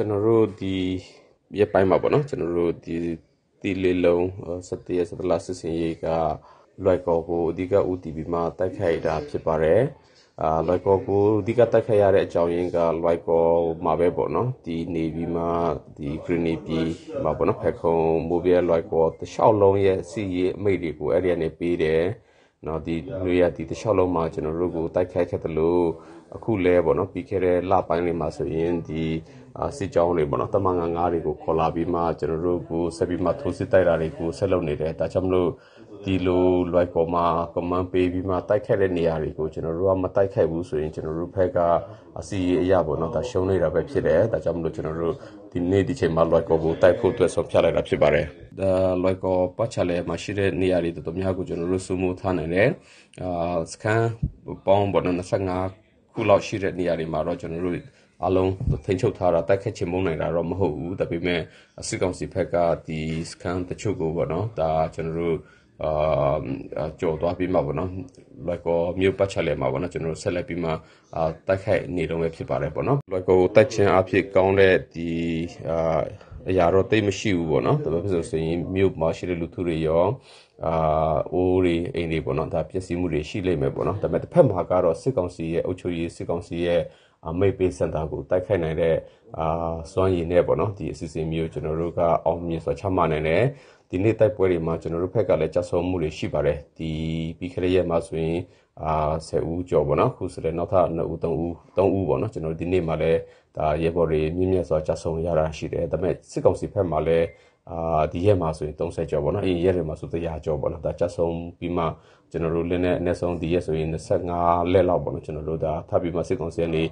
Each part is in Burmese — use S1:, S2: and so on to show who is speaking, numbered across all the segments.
S1: ကျွန်တော်တို့ဒီရက်ပိုင်းမှာပေါ့နော်ကျွန်တော်တို့ဒီတီလေးလုံး17ရက်17လစစ်စင်ရေးကလွိုက်ကောကိုအဓိက UTB မှာတိုက်ခိုက်တာဖြစ်ပါတယ်အာလွိုက်ကောကိုအဓိကတိုက်ခိုက်ရတဲ့အကြောင်းရင်းကလွိုက်ကောမှာပဲပေါ့နော်ဒီနေပြည်မှာဒီဂရနီပြည်မှာပေါ့နော်ဖက်ခုံမိုးပြဲလွိုက်ကောတခြားလုံးရဲ့စီရေးအမိတ်တွေကိုအဲ့ဒီကနေပေးတယ်နော်ဒီနွေရဒီတခြားလုံးမှာကျွန်တော်တို့ကိုတိုက်ခိုက်ခဲ့တယ်လို့အခုလဲပေါ့နော်ပြီးခဲ့တဲ့လပိုင်းလေးမှာဆိုရင်ဒီစစ်ကြောင်းတွေပေါ့နော်တမန်ငါးငါးတွေကိုခေါ်လာပြီးမှကျွန်တော်တို့ကိုဆက်ပြီးမှထိုးစစ်တိုက်တာတွေကိုဆက်လုပ်နေတယ်ဒါကြောင့်မလို့ဒီလိုလွိုင်ကော်မှာ command ပေးပြီးမှတိုက်ခိုက်တဲ့နေရာတွေကိုကျွန်တော်တို့ကမတိုက်ခိုက်ဘူးဆိုရင်ကျွန်တော်တို့ဘက်ကစစ်ရေးအရပေါ့နော်ရှုံးနိမ့်တာပဲဖြစ်တယ်။ဒါကြောင့်မို့လို့ကျွန်တော်တို့ဒီနေ့ဒီချိန်မှာလွိုင်ကော်ကိုတိုက်ဖို့အတွက်ဆုံးဖြတ်လိုက်တာဖြစ်ပါတယ်။လွိုင်ကော်ပတ်ချာလည်မှာရှိတဲ့နေရာတွေတော်တော်များများကိုကျွန်တော်တို့စိုးမိုးထားနိုင်တယ်။စခန်းပေါင်းပေါ့နော်၂၅ခုလောက်ရှိတဲ့နေရာတွေမှာတော့ကျွန်တော်တို့အားလုံးထိန်းချုပ်ထားတာ၊တိုက်ခိုက်ချေမှုန်းနိုင်တာတော့မဟုတ်ဘူး။ဒါပေမဲ့စစ်ကောင်စီဘက်ကဒီစခန်းတချို့ကိုပေါ့နော်ဒါကျွန်တော်တို့အာကြော်သွားပြီးမှပေါ့နော်လွိုင်ကောမြို့ပတ်ချလဲမှာပေါ့နော်ကျွန်တော်ဆက်လက်ပြီးမှအာတိုက်ခိုက်နေတော့ပဲဖြစ်ပါတယ်ပေါ့နော်လွိုင်ကောတိုက်ချင်းအဖြစ်ကောင်းတဲ့ဒီအာအရာတော့တိတ်မရှိဘူးပေါ့နော်ဒါပေမဲ့ဆိုဆိုရင်မြို့မှာရှိတဲ့လူထုတွေရောအာအိုးတွေအိမ်တွေပေါ့နော်ဒါပျက်စီးမှုတွေရှိလိမ့်မယ်ပေါ့နော်ဒါပေမဲ့တစ်ဖက်မှာကတော့စစ်ကောင်စီရဲ့အုပ်ချုပ်ရေးစစ်ကောင်စီရဲ့အမိတ်ပေးစင်တာကိုတိုက်ခိုက်နိုင်တဲ့အာစွမ်းရည်နဲ့ပေါ့နော်ဒီအစီအစဉ်မျိုးကျွန်တော်တို့ကအောင်မြင်စွာချမှတ်နိုင်တယ်ဒီနေ့တိုက်ပွဲတွေမှာကျွန်တော်တို့ဘက်ကလည်းကြဆုံမှုတွေရှိပါတယ်ဒီပြီးခဲ့တဲ့ရက်မှာဆိုရင်အာ10ဦးကျော်ပေါ့နော်ခုဆိုလည်းနောက်ထပ်2ဦး3ဦး3ဦးပေါ့နော်ကျွန်တော်တို့ဒီနေ့မှာလည်းဒါရဲဘော်တွေမြင့်မြတ်စွာကြဆုံရတာရှိတယ်ဒါပေမဲ့စစ်ကောင်စီဘက်မှာလည်းအာဒီရက်မှာဆိုရင်30ကျော်ပေါ့နော်အရင်ရက်တွေမှာဆို100ကျော်ပေါ့နော်ဒါချက်ဆုံးပြီးမှကျွန်တော်တို့လင်းနဲ့အနည်းဆုံးဒီရက်ဆိုရင်25လက်လောက်ပေါ့နော်ကျွန်တော်တို့ဒါထပ်ပြီးမှစစ်ကောင်စီကနေ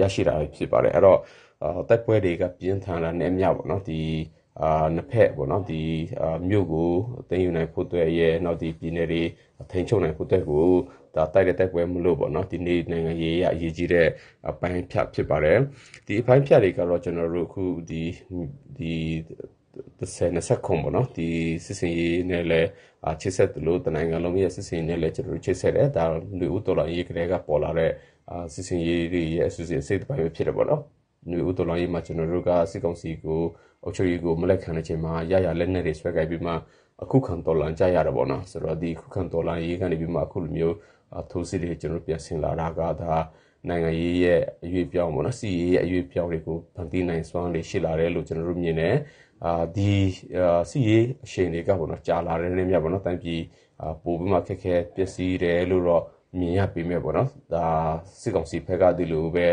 S1: ရရှိတာဖြစ်ပါတယ်အဲ့တော့တိုက်ပွဲတွေကပြင်းထန်တာနဲ့အမျှပေါ့နော်ဒီအာနှစ်ဖက်ပေါ့နော်ဒီမြို့ကိုသိမ်းယူနိုင်ဖို့အတွက်ရဲ့နောက်ဒီပြည်နယ်တွေထိန်းချုပ်နိုင်ဖို့အတွက်ကိုဒါတိုက်တဲ့တိုက်ပွဲမလို့ပေါ့နော်ဒီနေ့နိုင်ငံရေးအရေးကြီးတဲ့အပိုင်းဖြတ်ဖြစ်ပါတယ်ဒီအပိုင်းဖြတ်တွေကတော့ကျွန်တော်တို့အခုဒီဒီ30 20ခုပေါ့နော်ဒီစစ်စင်ရေးနဲ့လည်းချစ်ဆက်လို့တနိုင်ငံလုံးရဲ့စစ်စင်နဲ့လည်းကျွန်တော်တို့ချစ်ဆက်တယ်ဒါလူဦးတော်လာရေးကလေးကပေါ်လာတဲ့စစ်စင်ရေးတွေရဲ့အဆူစင်စိတ်ပိုင်းပဲဖြစ်တယ်ပေါ့နော်ညဦးတော်လိုင်းရေးမှာကျွန်တော်တို့ကစစ်ကောင်စီကိုအုပ်ချုပ်ရေးကိုမလက်ခံတဲ့ချိန်မှာရရလက်နက်တွေဆွဲကြိုက်ပြီးမှအခုခံတော်လှန်ကြရတာပေါ့နော်ဆိုတော့ဒီခုခံတော်လှန်ရေးကနေပြီးမှအခုလိုမျိုးထိုးစစ်တွေကျွန်တော်ပြန်ဆင်လာတာကဒါနိုင်ငံရေးရဲ့အရွေးပြောင်းပေါ့နော်စီရေးရဲ့အရွေးပြောင်းတွေကိုဖန်တီးနိုင်စွမ်းတွေရှိလာတယ်လို့ကျွန်တော်တို့မြင်တယ်အာဒီစီရေးအချိန်တွေကပေါ့နော်ကြာလာတဲ့နေ့မြတ်ပေါ့နော်တိုင်းပြည်ပို့ပြီးမှခက်ခဲပျက်စီးတယ်လို့တော့မြင်ရပေမဲ့ပေါ့နော်ဒါစစ်ကောင်စီဘက်ကဒီလိုပဲ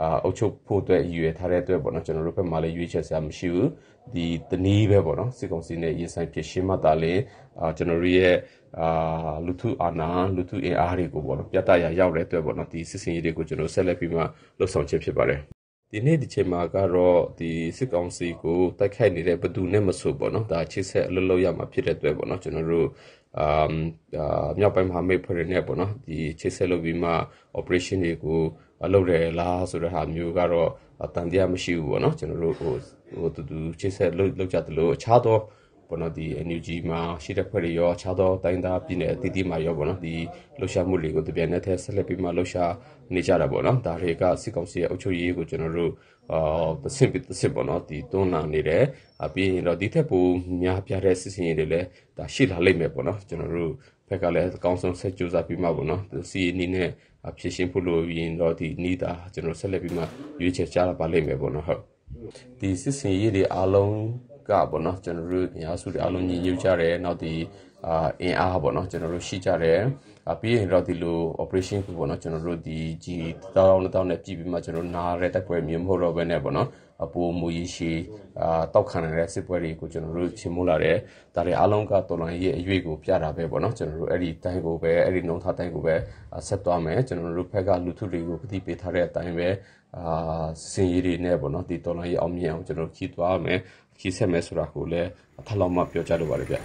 S1: အာအုပ်ချုပ်ဖို့အတွက်ရွေထားတဲ့အတွက်ပေါ့နော်ကျွန်တော်တို့ဘက်မှာလည်းရွေးချယ်စရာမရှိဘူးဒီတနည်းပဲပေါ့နော် စစ်ကောင်စီနဲ့ရင်ဆိုင်ဖြစ်ရှင်းမှသာလေအာကျွန်တော်တို့ရဲ့အာလူထုအာဏာလူထုအင်အားတွေကိုပေါ့နော်ပြတ်တရရောက်တဲ့အတွက်ပေါ့နော်ဒီစစ်စင်ရေးတွေကိုကျွန်တော်ဆက်လက်ပြီးမှလှုပ်ဆောင်ခြင်းဖြစ်ပါတယ်ဒီနေ့ဒီချိန်မှာကတော့ဒီစစ်ကောင်စီကိုတိုက်ခိုက်နေတဲ့ဘသူနဲ့မဆိုပေါ့နော်ဒါချစ်ဆက်အလုပ်လုပ်ရမှာဖြစ်တဲ့အတွက်ပေါ့နော်ကျွန်တော်တို့အာမြောက်ပိုင်းမှာမိတ်ဖွဲ့ရနေပေါ့နော်ဒီချိတ်ဆက်လုပ်ပြီးမှ operation တွေကိုလုပ်တယ်လားဆိုတဲ့ဟာမျိုးကတော့တန်တရားမရှိဘူးပေါ့နော် ကျွန်တော်တို့ဟိုဟိုတူတူချိတ်ဆက်လုပ်လုပ်ကြတယ်လို့အခြားသောပေါ့နော်ဒီ NUG မှာရှိတဲ့ဖွဲ့တွေရောခြားသောတိုင်းသားပြည်နယ်အသီးသီးမှာရောပေါ့နော်ဒီလှုပ်ရှားမှုတွေကိုတပြန်နဲ့ထဲဆက်လက်ပြီးမှလှုပ်ရှားနေကြတာပေါ့နော်ဒါတွေကစစ်ကောင်စီရဲ့အုပ်ချုပ်ရေးကိုကျွန်တော်တို့အာသစ်ပစ်သစ်ပေါ့နော်ဒီတွန်းလာနေတယ်အပြင်တော့ဒီထက်ပိုများပြတဲ့စစ်စင်ရေးတွေလည်းဒါရှိလာလိမ့်မယ်ပေါ့နော်ကျွန်တော်တို့ဘက်ကလည်းအကောင်းဆုံးဆက်ကြိုးစားပြီးမှပေါ့နော်စီအင်းနဲ့ဖြည့်ရှင်းဖို့လိုရင်တော့ဒီနီးတာကျွန်တော်ဆက်လက်ပြီးမှရွေးချယ်ကြရပါလိမ့်မယ်ပေါ့နော်ဟုတ်ဒီစစ်စင်ရေးတွေအားလုံးကပေါ့နော်ကျွန်တော်တို့အများစုတွေအလုံးညီညွတ်ကြတယ်နောက်ဒီအာအင်အားပေါ့နော် ကျွန်တော်တို့ရှိကြတယ်ပြီးရင်တော့ဒီလို operation ကိုပေါ့နော်ကျွန်တော်တို့ဒီကြီးတောင်းတောင်းနဲ့ပြည်ပြီးမှကျွန်တော်နားရတဲ့တက်ပွဲမျိုးမဟုတ်တော့ဘဲနဲ့ပေါ့နော်အပူမူရရှိအာတောက်ခံရတဲ့စစ်ပွဲတွေကိုကျွန်တော်တို့ချေမှုလာတယ်ဒါတွေအားလုံးကတော်လိုင်းရဲ့အရွေကိုပြတာပဲပေါ့နော်ကျွန်တော်တို့အဲ့ဒီတိုင်းကိုပဲအဲ့ဒီနှုံထားတိုင်းကိုပဲဆက်သွားမယ်ကျွန်တော်တို့ဘက်ကလူထုတွေကိုပတိပေးထားတဲ့အတိုင်းပဲအာစင်ရည်တွေနဲ့ပေါ့နော်ဒီတော်လိုင်းရဲ့အောင်မြင်အောင်ကျွန်တော်တို့ခီးသွားမယ်ခီးဆက်မယ်ဆိုတာကိုလည်းအထက်လောက်မှပြောကြလိုပါတယ်ဗျ